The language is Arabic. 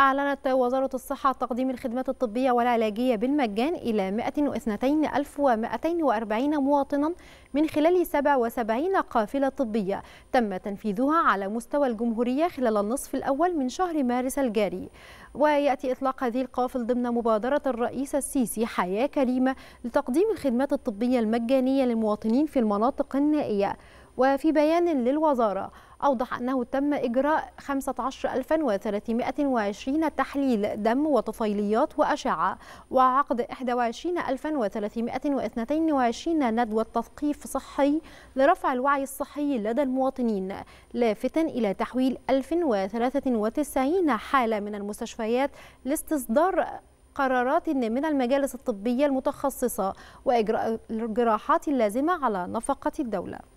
أعلنت وزارة الصحة تقديم الخدمات الطبية والعلاجية بالمجان إلى 102240 مواطنا من خلال 77 قافلة طبية تم تنفيذها على مستوى الجمهورية خلال النصف الأول من شهر مارس الجاري ويأتي إطلاق هذه القافل ضمن مبادرة الرئيس السيسي حياة كريمة لتقديم الخدمات الطبية المجانية للمواطنين في المناطق النائية وفي بيان للوزارة أوضح أنه تم إجراء 15320 تحليل دم وطفيليات وأشعة وعقد 21322 ندوة تثقيف صحي لرفع الوعي الصحي لدى المواطنين لافتا إلى تحويل 1093 حالة من المستشفيات لاستصدار قرارات من المجالس الطبية المتخصصة وإجراء الجراحات اللازمة على نفقة الدولة